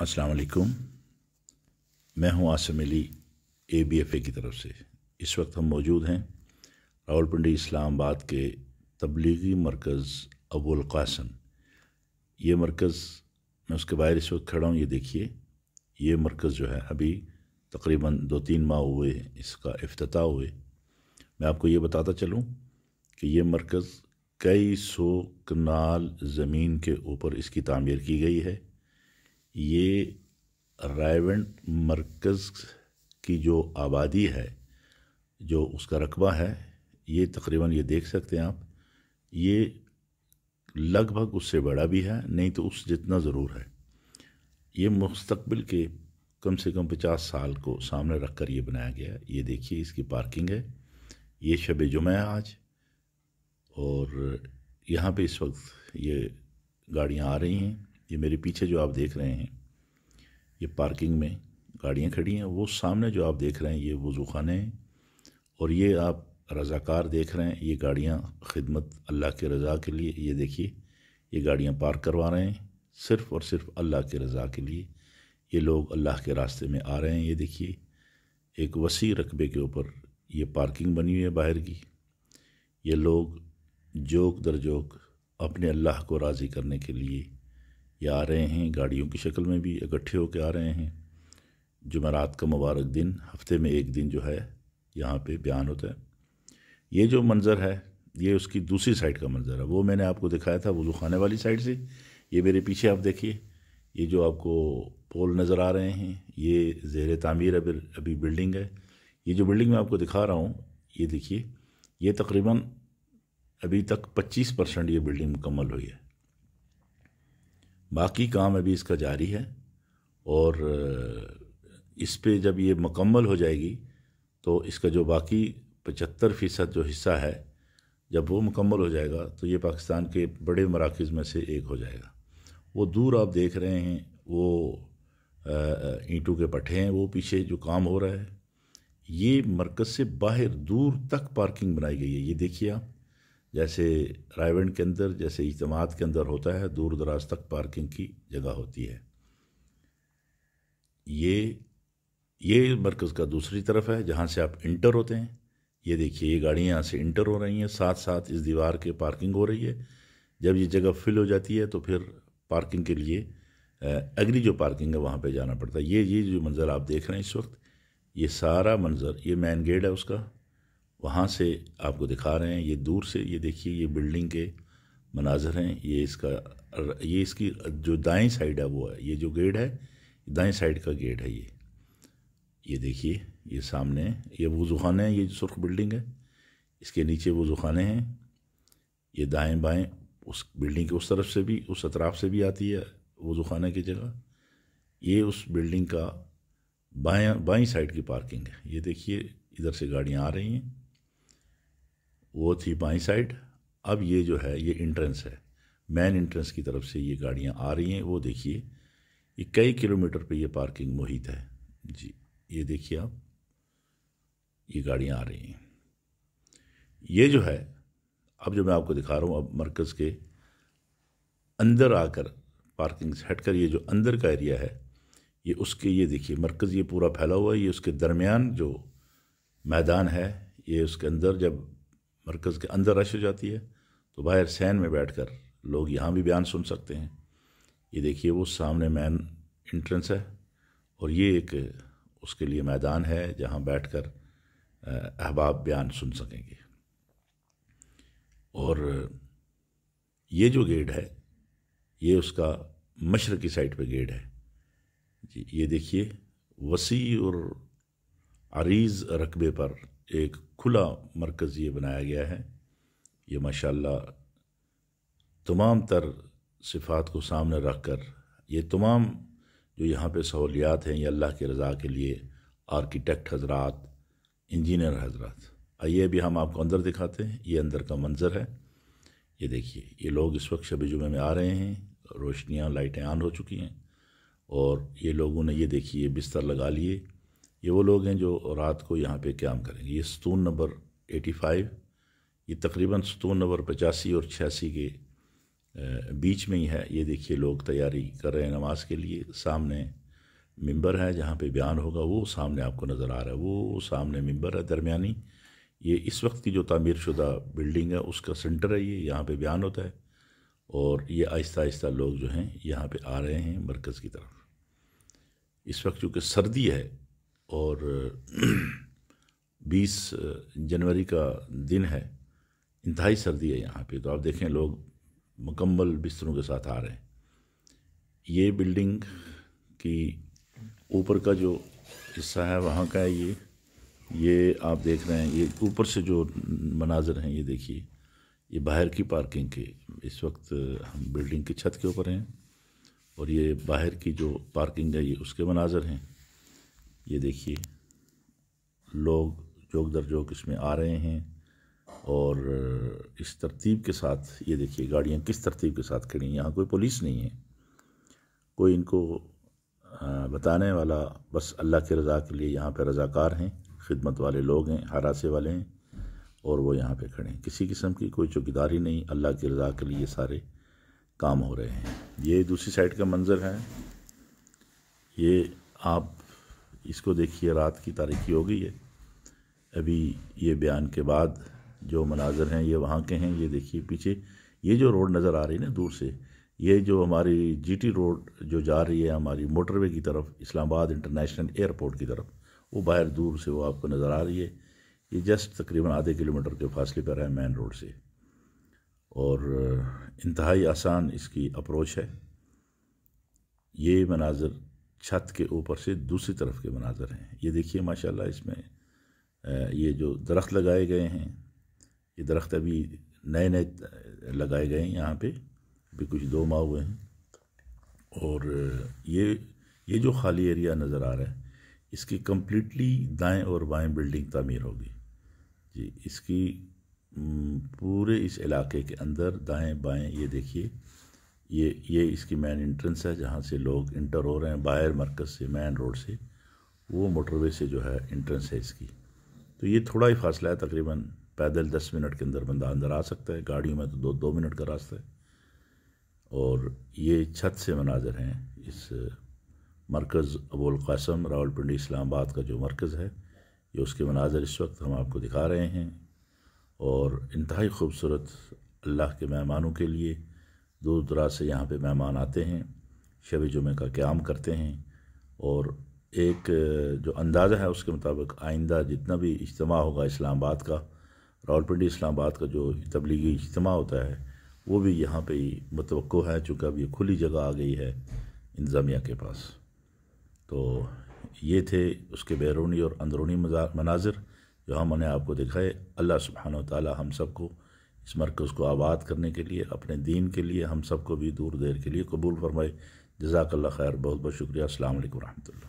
अस्सलाम मैं हूं Aasam Ali A B F A की तरफ से इस वक्त हम मौजूद हैं रावलपिंडी इस्लामाबाद के तबलीगी मरकज़ अबुल कासम ये मरकज़ मैं उसके बाहर इस वक्त खड़ा हूँ ये देखिए ये मरकज़ जो है अभी तकरीबन दो तीन माह हुए इसका अफ्ताह हुए मैं आपको ये बताता चलूँ कि यह मरकज़ कई सौ कनाल ज़मीन के ऊपर इसकी तामीर की गई है ये रायवन मरकज़ की जो आबादी है जो उसका रकबा है ये तकरीबन ये देख सकते हैं आप ये लगभग उससे बड़ा भी है नहीं तो उस जितना ज़रूर है ये मुस्तबिल के कम से कम पचास साल को सामने रख कर ये बनाया गया ये देखिए इसकी पार्किंग है ये शब जुमे है आज और यहाँ पे इस वक्त ये गाड़ियाँ आ रही हैं ये मेरे पीछे जो आप देख रहे हैं ये पार्किंग में गाड़ियाँ खड़ी हैं वो सामने जो आप देख रहे हैं ये वज़ूखाने हैं और ये आप रज़ाकार देख रहे हैं ये गाड़ियाँ खिदमत अल्लाह के रज़ा के लिए ये देखिए ये गाड़ियाँ पार्क करवा रहे हैं सिर्फ़ और सिर्फ अल्लाह के रज़ा के लिए ये लोग अल्लाह के रास्ते में आ रहे हैं ये देखिए एक वसी रकबे के ऊपर ये पार्किंग बनी हुई है बाहर की ये लोग जोक दर जोक अपने अल्लाह को राज़ी करने के लिए ये आ रहे हैं गाड़ियों की शक्ल में भी इकट्ठे होकर आ रहे हैं जुमेरात का मुबारक दिन हफ्ते में एक दिन जो है यहाँ पे बयान होता है ये जो मंज़र है ये उसकी दूसरी साइड का मंज़र है वो मैंने आपको दिखाया था वजू खाने वाली साइड से ये मेरे पीछे आप देखिए ये जो आपको पोल नज़र आ रहे हैं ये जेर तमीर अभी अभी बिल्डिंग है ये जो बिल्डिंग मैं आपको दिखा रहा हूँ ये देखिए ये तकरीबन अभी तक पच्चीस परसेंट ये बिल्डिंग मुकम्मल हुई है बाकी काम अभी इसका जारी है और इस पर जब ये मुकम्मल हो जाएगी तो इसका जो बाकी पचहत्तर फ़ीसद जो हिस्सा है जब वो मुकम्मल हो जाएगा तो ये पाकिस्तान के बड़े मराकज़ में से एक हो जाएगा वो दूर आप देख रहे हैं वो ईंटों के पटे हैं वो पीछे जो काम हो रहा है ये मरकज़ से बाहर दूर तक पार्किंग बनाई गई है ये देखिए आप जैसे रायवंड के अंदर जैसे इजमात के अंदर होता है दूर दराज तक पार्किंग की जगह होती है ये ये मरकज़ का दूसरी तरफ है जहाँ से आप इंटर होते हैं ये देखिए ये गाड़ियाँ यहाँ से इंटर हो रही हैं साथ साथ इस दीवार के पार्किंग हो रही है जब ये जगह फिल हो जाती है तो फिर पार्किंग के लिए अगली जो पार्किंग है वहाँ पे जाना पड़ता है ये ये जो मंज़र आप देख रहे हैं इस वक्त ये सारा मंज़र ये मेन गेट है उसका वहाँ से आपको दिखा रहे हैं ये दूर से ये देखिए ये बिल्डिंग के मनाजर हैं ये इसका ये इसकी जो दाएं साइड है वो है ये जो गेट है दाएं साइड का गेट है ये ये देखिए ये सामने ये वज़ुखाने हैं ये सुर्ख बिल्डिंग है इसके नीचे वज़ुखाने हैं ये दाएं बाएं उस बिल्डिंग के उस तरफ से भी उस अतराफ से भी आती है वज़ुखाने की जगह ये उस बिल्डिंग का बाएं बाई साइड की पार्किंग है ये देखिए इधर से गाड़ियाँ आ रही हैं वो थी बाई साइड अब ये जो है ये इंट्रेंस है मेन इंट्रेंस की तरफ से ये गाड़ियाँ आ रही हैं वो देखिए ये कई किलोमीटर पे ये पार्किंग मुहित है जी ये देखिए आप ये गाड़ियाँ आ रही हैं ये जो है अब जो मैं आपको दिखा रहा हूँ अब मरकज़ के अंदर आकर पार्किंग से हट कर ये जो अंदर का एरिया है ये उसके ये देखिए मरकज़ ये पूरा फैला हुआ है ये उसके दरमियान जो मैदान है ये उसके अंदर जब मरकज़ के अंदर रश हो जाती है तो बाहर सैन में बैठ कर लोग यहाँ भी बयान सुन सकते हैं ये देखिए वो सामने मैन इंट्रेंस है और ये एक उसके लिए मैदान है जहाँ बैठ कर अहबाब बयान सुन सकेंगे और ये जो गेट है ये उसका मशर की साइड पे गेट है जी ये देखिए वसी और अरीज़ रकबे पर एक खुला मरकज़ ये बनाया गया है ये माशाल्लाह तमाम तर सिफ़ात को सामने रख कर ये तमाम जो यहाँ पे सहूलियात हैं ये अल्लाह की रज़ा के लिए आर्किटेक्ट हज़रा इंजीनियर हजरात आइए भी हम आपको अंदर दिखाते हैं ये अंदर का मंज़र है ये देखिए ये लोग इस वक्त शब जुमे में आ रहे हैं रोशनियाँ लाइटें ऑन हो चुकी हैं और ये लोगों ने ये देखिए बिस्तर लगा लिए ये वो लोग हैं जो रात को यहाँ पे क्याम करेंगे ये स्तून नंबर 85 ये तकरीबन स्तून नंबर पचासी और छियासी के बीच में ही है ये देखिए लोग तैयारी कर रहे हैं नमाज के लिए सामने मिंबर है जहाँ पे बयान होगा वो सामने आपको नज़र आ रहा है वो सामने मिंबर है दरमियानी ये इस वक्त की जो तामीर शुदा बिल्डिंग है उसका सेंटर है ये यहाँ पे बयान होता है और ये आहिस्ता आहिस्ता लोग जो हैं यहाँ पे आ रहे हैं मरकज़ की तरफ इस वक्त चूँकि सर्दी है और 20 जनवरी का दिन है इंतहाई सर्दी है यहाँ पे तो आप देखें लोग मुकम्मल बिस्तरों के साथ आ रहे हैं ये बिल्डिंग की ऊपर का जो हिस्सा है वहाँ का है ये ये आप देख रहे हैं ये ऊपर से जो मनाजर हैं ये देखिए ये बाहर की पार्किंग के इस वक्त हम बिल्डिंग की छत के ऊपर हैं और ये बाहर की जो पार्किंग है ये उसके मनाजर हैं ये देखिए लोग जोग दर जोग इसमें आ रहे हैं और इस तरतीब के साथ ये देखिए गाड़ियाँ किस तरतीब के साथ खड़ी हैं यहाँ कोई पुलिस नहीं है कोई इनको बताने वाला बस अल्लाह के रज़ा के लिए यहाँ पर रज़ाकार हैं खिदमत वाले लोग हैं हरासे वाले हैं और वो यहाँ पे खड़े हैं किसी किस्म की कोई चौकीदारी नहीं अल्लाह की रज़ा के लिए सारे काम हो रहे हैं ये दूसरी साइड का मंज़र है ये आप इसको देखिए रात की तारीखी हो गई है अभी ये बयान के बाद जो मनाजर हैं ये वहाँ के हैं ये देखिए पीछे ये जो रोड नज़र आ रही है ना दूर से ये जो हमारी जीटी रोड जो जा रही है हमारी मोटरवे की तरफ इस्लामाबाद इंटरनेशनल एयरपोर्ट की तरफ वो बाहर दूर से वो आपको नज़र आ रही है ये जस्ट तकरीबन आधे किलोमीटर के फासले पर है मेन रोड से और इंतहाई आसान इसकी अप्रोच है ये मनाजर छत के ऊपर से दूसरी तरफ के मनाजर हैं ये देखिए माशाल्लाह इसमें ये जो दरख्त लगाए गए हैं ये दरख्त अभी नए नए लगाए गए हैं यहाँ पे अभी कुछ दो माह हुए हैं और ये ये जो खाली एरिया नज़र आ रहा है इसकी कम्प्लीटली दाएं और बाएं बिल्डिंग तामीर होगी जी इसकी पूरे इस इलाके के अंदर दाएं बाएं ये देखिए ये ये इसकी मेन इंट्रेंस है जहाँ से लोग इंटर हो रहे हैं बायर मरकज़ से मेन रोड से वो मोटरवे से जो है इंट्रेंस है इसकी तो ये थोड़ा ही फासला है तकरीबन पैदल दस मिनट के अंदर बंदा अंदर आ सकता है गाड़ियों में तो दो दो मिनट का रास्ता है और ये छत से मनाजर हैं इस मरकज़ अबुल कासम रावलपिंडी इस्लामाबाद का जो मरकज़ है ये उसके मनाजर इस वक्त हम आपको दिखा रहे हैं और इंतहाई खूबसूरत अल्लाह के मेहमानों के लिए दूर दराज से यहाँ पे मेहमान आते हैं शब जुमे का क्याम करते हैं और एक जो अंदाज़ा है उसके मुताबिक आइंदा जितना भी इज्तम होगा इस्लामाबाद का रावलपिंडी इस्लामाबाद का जो तबलीगी इज्तम होता है वो भी यहाँ पर ही मतवक़ है चूँकि अब ये खुली जगह आ गई है इंतज़ामिया के पास तो ये थे उसके बैरूनी और अंदरूनी मनाजिर जो हमने आपको दिखाए अल्लाह सुबहान तब को इस मरकज़ को आबाद करने के लिए अपने दीन के लिए हम सबको भी दूर देर के लिए कबूल फरमाए जजाकल्ला खैर बहुत बहुत शुक्रिया अल्लाम वरहमल्ला